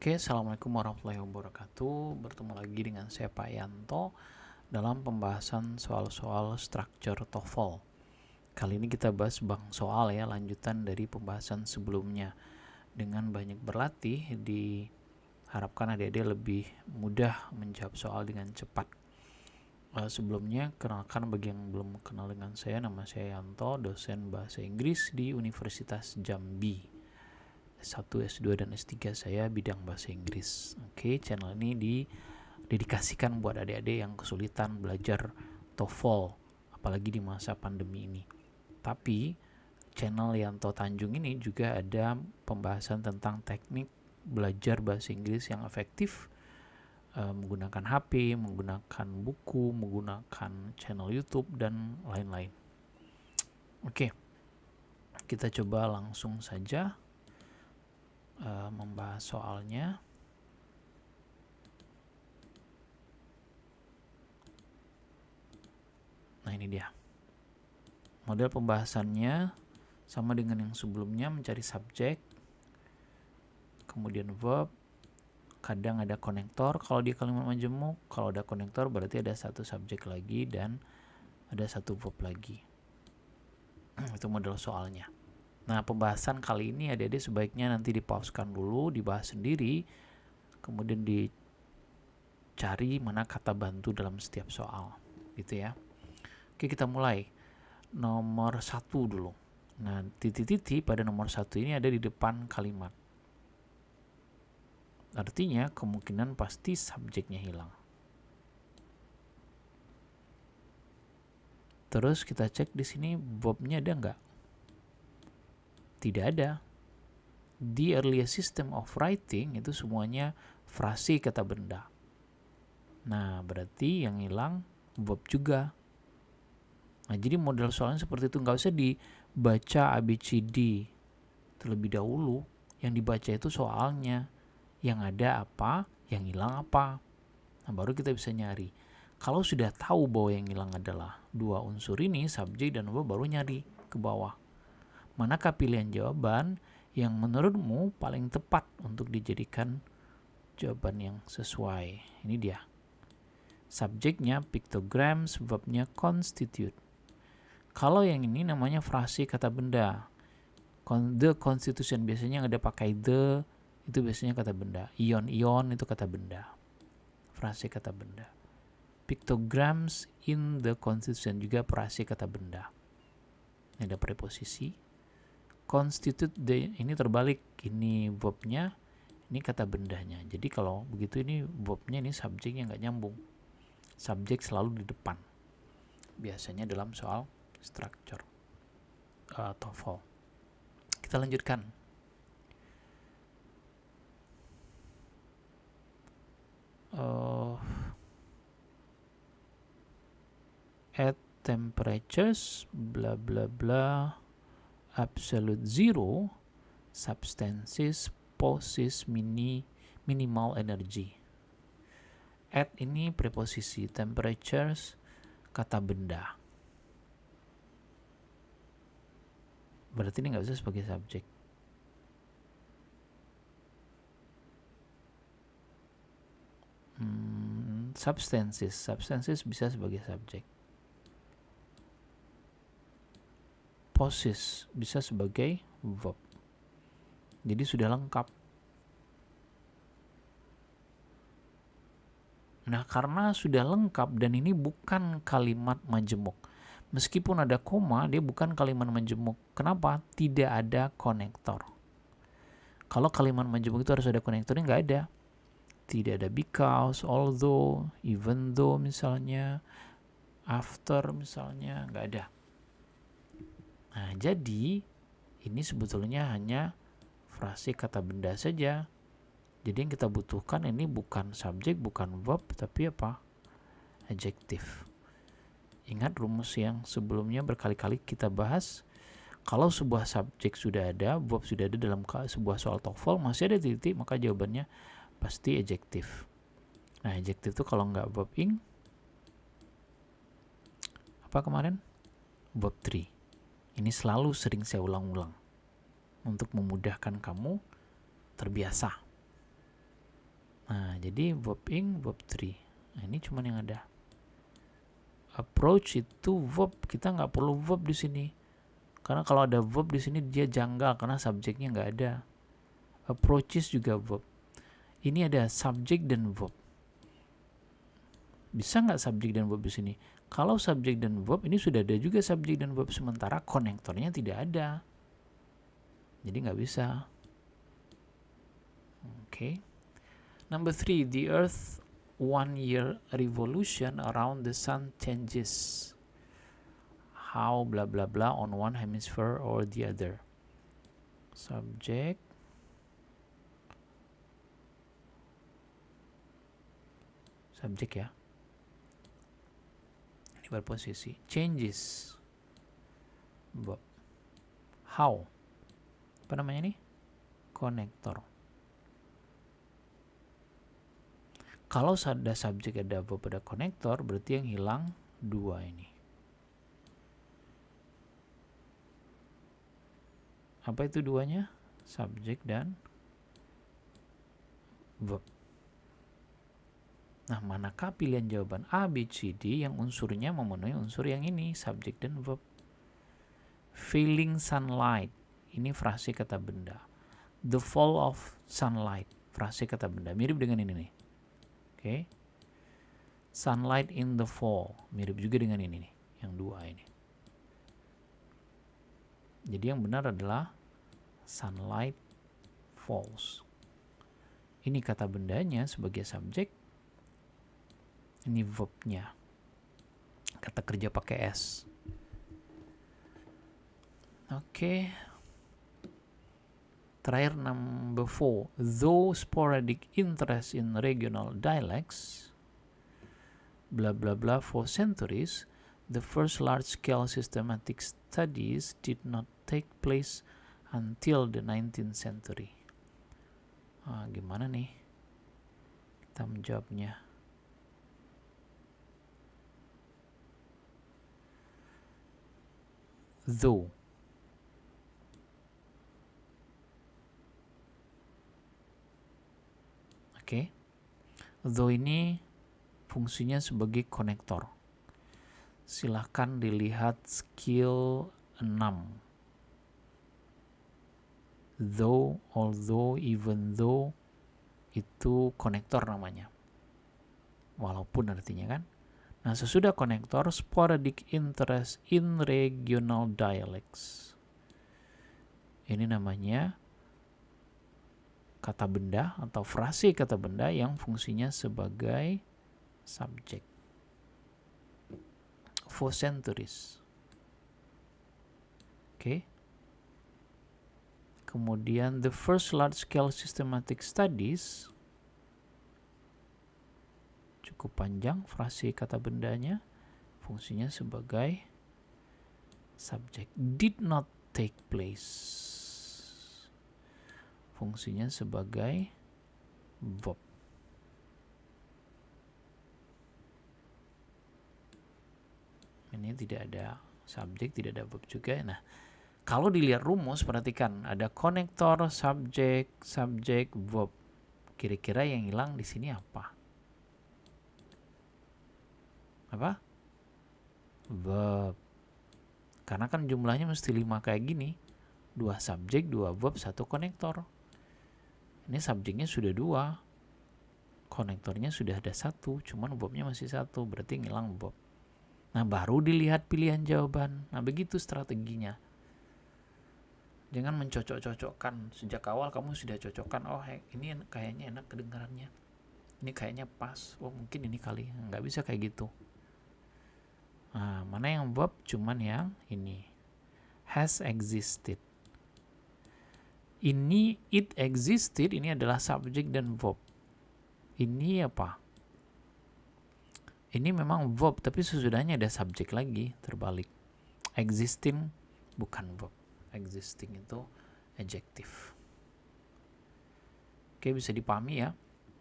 Oke, Assalamualaikum warahmatullahi wabarakatuh. Bertemu lagi dengan saya Pak Yanto dalam pembahasan soal-soal struktur TOEFL. Kali ini kita bahas bank soal ya, lanjutan dari pembahasan sebelumnya. Dengan banyak berlatih, diharapkan adik-adik lebih mudah menjawab soal dengan cepat. Eh, sebelumnya, kenalkan bagi yang belum kenal dengan saya, nama saya Yanto, dosen bahasa Inggris di Universitas Jambi. S1, S2 dan S3 saya bidang bahasa Inggris. Oke, okay, channel ini didedikasikan buat adik-adik yang kesulitan belajar TOEFL apalagi di masa pandemi ini. Tapi channel Yanto Tanjung ini juga ada pembahasan tentang teknik belajar bahasa Inggris yang efektif eh, menggunakan HP, menggunakan buku, menggunakan channel YouTube dan lain-lain. Oke. Kita coba langsung saja uh, membahas soalnya. Nah, ini dia. Model pembahasannya sama dengan yang sebelumnya mencari subjek, kemudian verb, kadang ada konektor kalau di kalimat majemuk, kalau ada konektor berarti ada satu subjek lagi dan ada satu verb lagi. Itu model soalnya. Nah, pembahasan kali ini ya, dede sebaiknya nanti dipauskan dulu, dibahas sendiri, kemudian dicari mana kata bantu dalam setiap soal, gitu ya. Oke, kita mulai. Nomor satu dulu. Nah, titik-titik pada nomor satu ini ada di depan kalimat. Artinya, kemungkinan pasti subjeknya hilang. Terus kita cek di sini bobnya ada nggak? Tidak ada. Di early system of writing itu semuanya frasi kata benda. Nah, berarti yang hilang verb juga. Nah, jadi model soalnya seperti itu nggak usah dibaca ABCD terlebih dahulu. Yang dibaca itu soalnya. Yang ada apa, yang hilang apa. Nah, baru kita bisa nyari. Kalau sudah tahu bahwa yang hilang adalah dua unsur ini, subjek dan verb, baru nyari ke bawah manakah pilihan jawaban yang menurutmu paling tepat untuk dijadikan jawaban yang sesuai. Ini dia. Subjeknya piktogram, sebabnya constitute. Kalau yang ini namanya frasi kata benda. The constitution biasanya ada pakai the itu biasanya kata benda. Ion ion itu kata benda. Frasi kata benda. Pictograms in the constitution juga frasi kata benda. nggak ada preposisi, constitute the ini terbalik ini verbnya ini kata bendanya jadi kalau begitu ini verbnya ini subjeknya nggak nyambung subjek selalu di depan biasanya dalam soal structure uh, TOEFL kita lanjutkan uh, at temperatures bla bla bla absolute zero substances possess mini, minimal energy. At ini preposisi temperatures kata benda. Berarti ini nggak bisa sebagai subjek. Hmm, substances, substances bisa sebagai subjek. possess bisa sebagai verb. Jadi sudah lengkap. Nah, karena sudah lengkap dan ini bukan kalimat majemuk. Meskipun ada koma, dia bukan kalimat majemuk. Kenapa? Tidak ada konektor. Kalau kalimat majemuk itu harus ada konektornya, nggak ada. Tidak ada because, although, even though misalnya, after misalnya, nggak ada. Nah, jadi ini sebetulnya hanya frasi kata benda saja. Jadi yang kita butuhkan ini bukan subjek, bukan verb, tapi apa? Adjektif. Ingat rumus yang sebelumnya berkali-kali kita bahas. Kalau sebuah subjek sudah ada, verb sudah ada dalam sebuah soal TOEFL, masih ada titik, maka jawabannya pasti adjektif. Nah, adjektif itu kalau nggak verb ing, apa kemarin? Verb 3. Ini selalu sering saya ulang-ulang untuk memudahkan kamu terbiasa. Nah, jadi verb ing, verb three Nah, ini cuman yang ada. Approach itu verb, kita nggak perlu verb di sini. Karena kalau ada verb di sini dia janggal karena subjeknya nggak ada. Approaches juga verb. Ini ada subjek dan verb. Bisa nggak subjek dan verb di sini? Kalau subjek dan verb ini sudah ada juga subjek dan verb sementara konektornya tidak ada. Jadi nggak bisa. Oke. Okay. Number three, the Earth one year revolution around the sun changes how blah blah blah on one hemisphere or the other. Subject Subject ya berposisi changes how apa namanya nih konektor kalau ada subjek ada beberapa ada konektor berarti yang hilang dua ini apa itu duanya subjek dan verb Nah, manakah pilihan jawaban A, B, C, D yang unsurnya memenuhi unsur yang ini, subject dan verb? Feeling sunlight, ini frasi kata benda. The fall of sunlight, frasi kata benda. Mirip dengan ini nih. Oke. Okay. Sunlight in the fall, mirip juga dengan ini nih, yang dua ini. Jadi yang benar adalah sunlight falls. Ini kata bendanya sebagai subjek, ini verbnya. Kata kerja pakai S. Oke. Okay. Terakhir number four. Though sporadic interest in regional dialects, bla bla bla, for centuries, the first large-scale systematic studies did not take place until the 19th century. Ah, gimana nih? Kita menjawabnya. So. Oke. Okay. Though ini fungsinya sebagai konektor. Silahkan dilihat skill 6. Though, although, even though itu konektor namanya. Walaupun artinya kan. Nah, sesudah konektor, sporadic interest in regional dialects. Ini namanya kata benda atau frase kata benda yang fungsinya sebagai subjek. For centuries. Oke. Okay. Kemudian the first large scale systematic studies cukup panjang frase kata bendanya fungsinya sebagai subject did not take place fungsinya sebagai verb ini tidak ada subjek tidak ada verb juga nah kalau dilihat rumus perhatikan ada konektor subjek subjek verb kira-kira yang hilang di sini apa apa verb karena kan jumlahnya mesti 5 kayak gini dua subjek dua verb satu konektor ini subjeknya sudah dua konektornya sudah ada satu cuman verbnya masih satu berarti ngilang verb nah baru dilihat pilihan jawaban nah begitu strateginya jangan mencocok-cocokkan sejak awal kamu sudah cocokkan oh ini kayaknya enak kedengarannya ini kayaknya pas oh mungkin ini kali nggak bisa kayak gitu Nah, mana yang verb cuman yang ini. Has existed. Ini it existed ini adalah subjek dan verb. Ini apa? Ini memang verb tapi sesudahnya ada subjek lagi terbalik. Existing bukan verb. Existing itu adjective. Oke, bisa dipahami ya.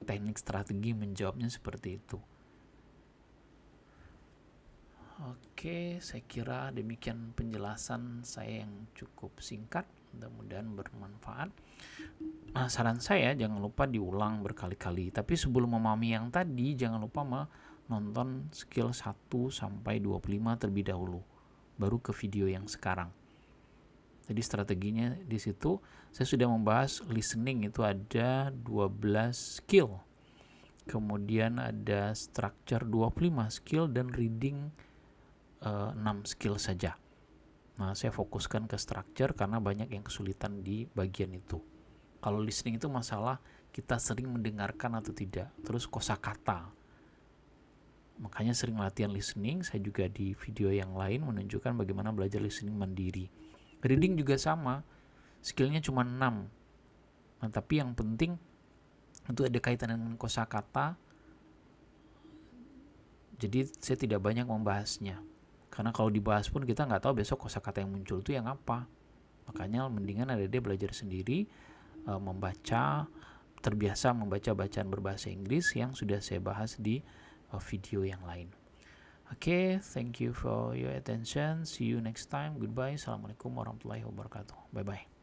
Teknik strategi menjawabnya seperti itu. Oke, saya kira demikian penjelasan saya yang cukup singkat. Mudah-mudahan bermanfaat. Nah, saran saya jangan lupa diulang berkali-kali. Tapi sebelum memahami yang tadi, jangan lupa menonton skill 1 sampai 25 terlebih dahulu. Baru ke video yang sekarang. Jadi strateginya di situ saya sudah membahas listening itu ada 12 skill. Kemudian ada structure 25 skill dan reading uh, eh, 6 skill saja. Nah, saya fokuskan ke structure karena banyak yang kesulitan di bagian itu. Kalau listening itu masalah kita sering mendengarkan atau tidak, terus kosakata. Makanya sering latihan listening, saya juga di video yang lain menunjukkan bagaimana belajar listening mandiri. Reading juga sama, skillnya cuma 6. Nah, tapi yang penting itu ada kaitan dengan kosakata. Jadi saya tidak banyak membahasnya. Karena kalau dibahas pun kita nggak tahu besok kata yang muncul itu yang apa. Makanya mendingan ada dia belajar sendiri e, membaca terbiasa membaca bacaan berbahasa Inggris yang sudah saya bahas di e, video yang lain. Oke, okay, thank you for your attention. See you next time. Goodbye. Assalamualaikum warahmatullahi wabarakatuh. Bye bye.